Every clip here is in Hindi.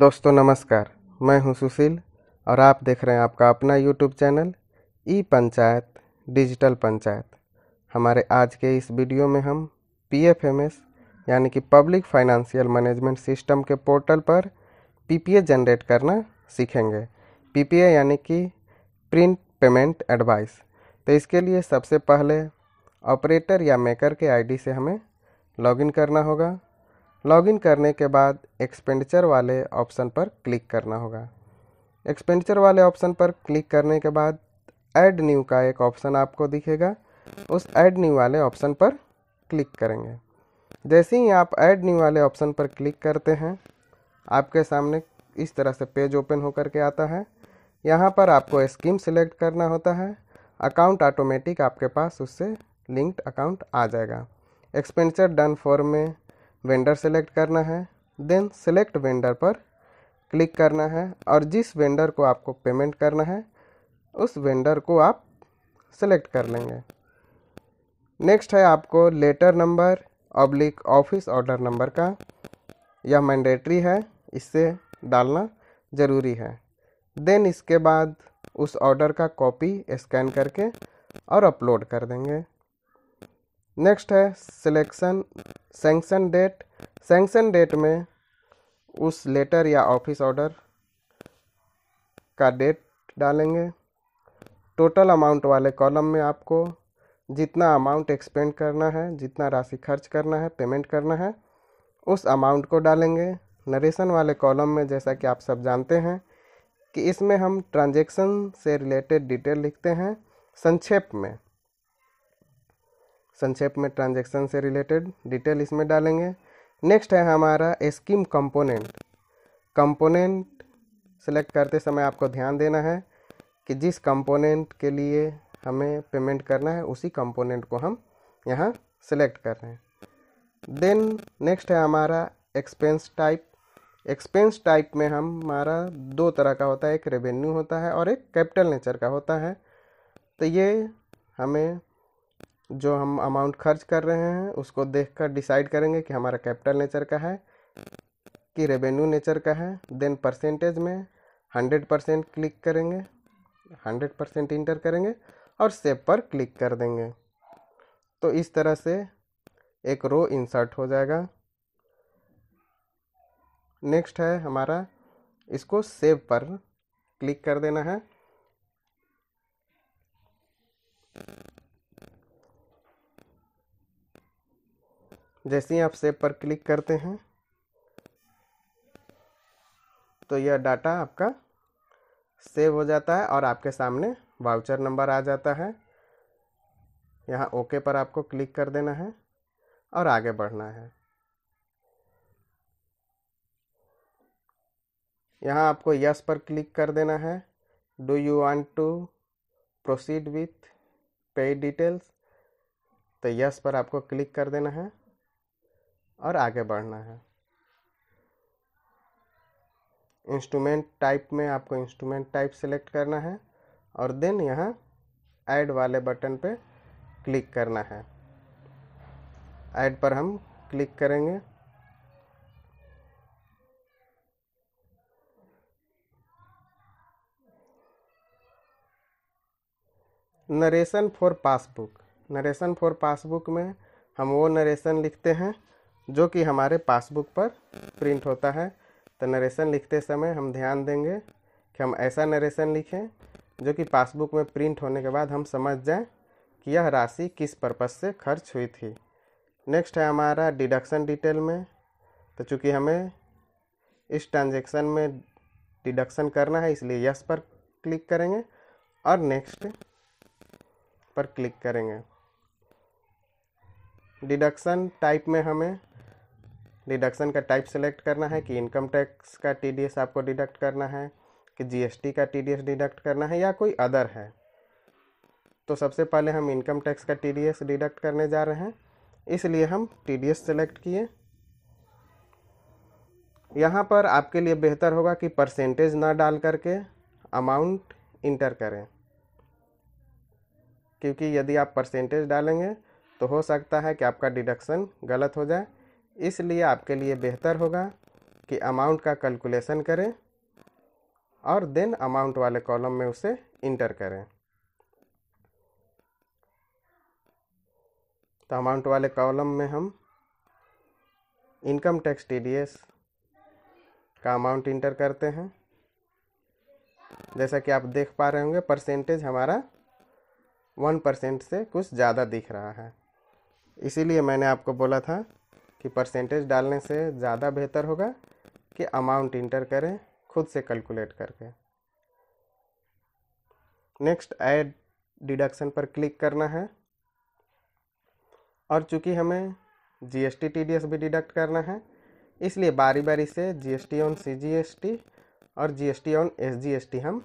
दोस्तों नमस्कार मैं हूं सुशील और आप देख रहे हैं आपका अपना YouTube channel e Panchayat digital Panchayat हमारे आज के इस वीडियो में हम पी एफ एम एस यानी कि पब्लिक फाइनेंशियल मैनेजमेंट सिस्टम के पोर्टल पर पी पी ए जनरेट करना सीखेंगे पी पी ए यानी कि प्रिंट पेमेंट एडवाइस तो इसके लिए सबसे पहले ऑपरेटर या मेकर के आईडी से हमें लॉगिन करना होगा लॉगिन करने के बाद एक्सपेंडिचर वाले ऑप्शन पर क्लिक करना होगा एक्सपेंडिचर वाले ऑप्शन पर क्लिक करने के बाद ऐड न्यू का एक ऑप्शन आपको दिखेगा उस ऐड न्यू वाले ऑप्शन पर क्लिक करेंगे जैसे ही आप ऐड न्यू वाले ऑप्शन पर क्लिक करते हैं आपके सामने इस तरह से पेज ओपन होकर के आता है यहाँ पर आपको स्कीम सिलेक्ट करना होता है अकाउंट ऑटोमेटिक आपके पास उससे लिंक्ड अकाउंट आ जाएगा एक्सपेंडिचर डन फॉर्म में वेंडर सेलेक्ट करना है देन सेलेक्ट वेंडर पर क्लिक करना है और जिस वेंडर को आपको पेमेंट करना है उस वेंडर को आप सेलेक्ट कर लेंगे नेक्स्ट है आपको letter number oblique office order number का यह मैंडेटरी है इससे डालना ज़रूरी है देन इसके बाद उस ऑर्डर का कॉपी स्कैन करके और अपलोड कर देंगे नेक्स्ट है selection sanction date sanction date में उस लेटर या ऑफिस ऑर्डर का डेट डालेंगे टोटल अमाउंट वाले कॉलम में आपको जितना अमाउंट एक्सपेंड करना है जितना राशि खर्च करना है पेमेंट करना है उस अमाउंट को डालेंगे नरेशन वाले कॉलम में जैसा कि आप सब जानते हैं कि इसमें हम ट्रांजेक्शन से रिलेटेड डिटेल लिखते हैं संक्षेप में संक्षेप में ट्रांजेक्शन से रिलेटेड डिटेल इसमें डालेंगे नेक्स्ट है हमारा स्कीम कंपोनेंट कंपोनेंट सेलेक्ट करते समय आपको ध्यान देना है कि जिस कंपोनेंट के लिए हमें पेमेंट करना है उसी कंपोनेंट को हम यहाँ सेलेक्ट कर रहे हैं देन नेक्स्ट है हमारा एक्सपेंस टाइप एक्सपेंस टाइप में हम हमारा दो तरह का होता है एक रेवेन्यू होता है और एक कैपिटल नेचर का होता है तो ये हमें जो हम अमाउंट खर्च कर रहे हैं उसको देख कर डिसाइड करेंगे कि हमारा कैपिटल नेचर का है कि रेवेन्यू नेचर का है देन परसेंटेज में हंड्रेड परसेंट क्लिक करेंगे हंड्रेड परसेंट इंटर करेंगे और सेव पर क्लिक कर देंगे तो इस तरह से एक रो इंसर्ट हो जाएगा नेक्स्ट है हमारा इसको सेव पर क्लिक कर देना है जैसे ही आप सेव पर क्लिक करते हैं तो यह डाटा आपका सेव हो जाता है और आपके सामने वाउचर नंबर आ जाता है यहाँ ओके पर आपको क्लिक कर देना है और आगे बढ़ना है यहाँ आपको यस पर क्लिक कर देना है do you want to proceed with pay details तो यस पर आपको क्लिक कर देना है और आगे बढ़ना है इंस्ट्रूमेंट टाइप में आपको इंस्ट्रूमेंट टाइप सेलेक्ट करना है और देन यहाँ ऐड वाले बटन पे क्लिक करना है ऐड पर हम क्लिक करेंगे narration for passbook narration for passbook में हम वो नरेशन लिखते हैं जो कि हमारे पासबुक पर प्रिंट होता है तो नरेशन लिखते समय हम ध्यान देंगे कि हम ऐसा नरेशन लिखें जो कि पासबुक में प्रिंट होने के बाद हम समझ जाएं कि यह राशि किस पर्पज़ से खर्च हुई थी नेक्स्ट है हमारा डिडक्शन डिटेल में तो चूँकि हमें इस ट्रांजेक्शन में डिडक्शन करना है इसलिए यस पर क्लिक करेंगे और नेक्स्ट पर क्लिक करेंगे डिडक्शन टाइप में हमें डिडक्शन का टाइप सेलेक्ट करना है कि इनकम टैक्स का टीडीएस आपको डिडक्ट करना है कि जीएसटी का टीडीएस डिडक्ट करना है या कोई अदर है तो सबसे पहले हम इनकम टैक्स का टीडीएस डिडक्ट करने जा रहे हैं इसलिए हम टीडीएस सेलेक्ट किए यहाँ पर आपके लिए बेहतर होगा कि परसेंटेज ना डाल करके अमाउंट इंटर करें क्योंकि यदि आप परसेंटेज डालेंगे तो हो सकता है कि आपका डिडक्शन गलत हो जाए इसलिए आपके लिए बेहतर होगा कि अमाउंट का कैलकुलेशन करें और देन अमाउंट वाले कॉलम में उसे इंटर करें तो अमाउंट वाले कॉलम में हम इनकम टैक्स टीडीएस का अमाउंट इंटर करते हैं जैसा कि आप देख पा रहे होंगे परसेंटेज हमारा वन परसेंट से कुछ ज़्यादा दिख रहा है इसीलिए मैंने आपको बोला था कि परसेंटेज डालने से ज़्यादा बेहतर होगा कि अमाउंट इंटर करें खुद से कैलकुलेट करके नेक्स्ट ऐड डिडक्शन पर क्लिक करना है और चूंकि हमें जी एस भी डिडक्ट करना है इसलिए बारी बारी से G S T on C G S T और G S T on S G S T हम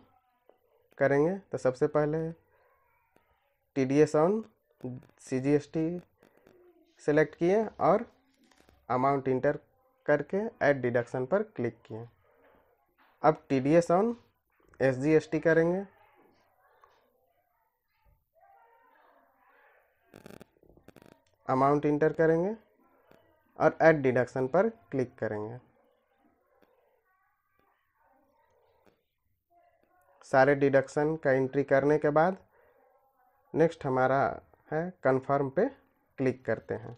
करेंगे तो सबसे पहले T D S on C G S T select किए और अमाउंट इंटर करके ऐड डिडक्शन पर क्लिक किए अब T D S on S G S T करेंगे अमाउंट इंटर करेंगे और ऐड डिडक्शन पर क्लिक करेंगे सारे डिडक्शन का एंट्री करने के बाद नेक्स्ट हमारा है कन्फर्म पे क्लिक करते हैं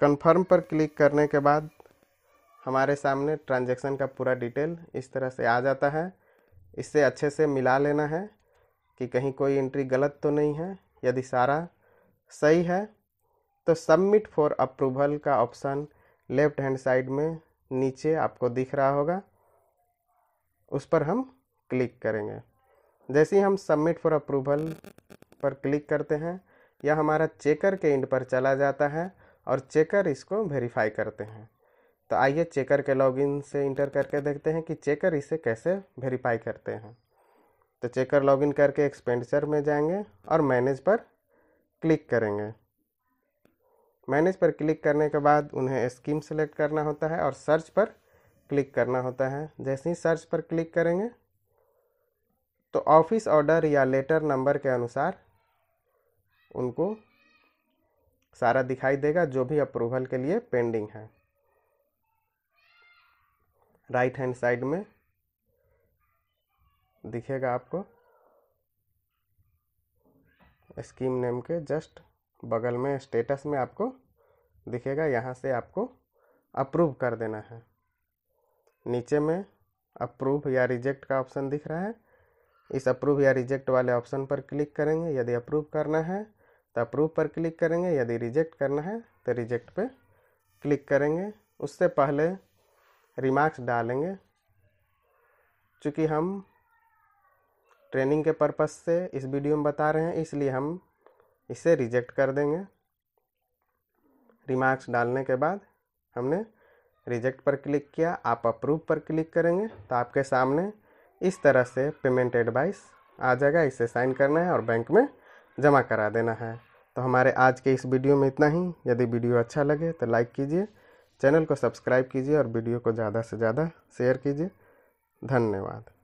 कन्फर्म पर क्लिक करने के बाद हमारे सामने ट्रांजैक्शन का पूरा डिटेल इस तरह से आ जाता है इससे अच्छे से मिला लेना है कि कहीं कोई एंट्री गलत तो नहीं है यदि सारा सही है तो सबमिट फॉर अप्रूवल का ऑप्शन लेफ्ट हैंड साइड में नीचे आपको दिख रहा होगा उस पर हम क्लिक करेंगे जैसे ही हम सबमिट फॉर अप्रूवल पर क्लिक करते हैं या हमारा चेकर के इंड पर चला जाता है और चेकर इसको वेरीफाई करते हैं तो आइए चेकर के लॉगिन से इंटर करके देखते हैं कि चेकर इसे कैसे वेरीफाई करते हैं तो चेकर लॉगिन करके एक्सपेंडिचर में जाएंगे और मैनेज पर क्लिक करेंगे मैनेज पर क्लिक करने के बाद उन्हें स्कीम सेलेक्ट करना होता है और सर्च पर क्लिक करना होता है जैसे ही सर्च पर क्लिक करेंगे तो ऑफिस ऑर्डर या लेटर नंबर के अनुसार उनको सारा दिखाई देगा जो भी अप्रूवल के लिए पेंडिंग है राइट हैंड साइड में दिखेगा आपको स्कीम नेम के जस्ट बगल में स्टेटस में आपको दिखेगा यहाँ से आपको अप्रूव कर देना है नीचे में अप्रूव या रिजेक्ट का ऑप्शन दिख रहा है इस अप्रूव या रिजेक्ट वाले ऑप्शन पर क्लिक करेंगे यदि अप्रूव करना है तो अप्रूव पर क्लिक करेंगे यदि रिजेक्ट करना है तो रिजेक्ट पे क्लिक करेंगे उससे पहले रिमार्क्स डालेंगे चूँकि हम ट्रेनिंग के पर्पस से इस वीडियो में बता रहे हैं इसलिए हम इसे रिजेक्ट कर देंगे रिमार्क्स डालने के बाद हमने रिजेक्ट पर क्लिक किया आप अप्रूव पर क्लिक करेंगे तो आपके सामने इस तरह से पेमेंट एडवाइस आ जाएगा इसे साइन करना है और बैंक में जमा करा देना है तो हमारे आज के इस वीडियो में इतना ही यदि वीडियो अच्छा लगे तो लाइक कीजिए चैनल को सब्सक्राइब कीजिए और वीडियो को ज़्यादा से ज़्यादा शेयर कीजिए धन्यवाद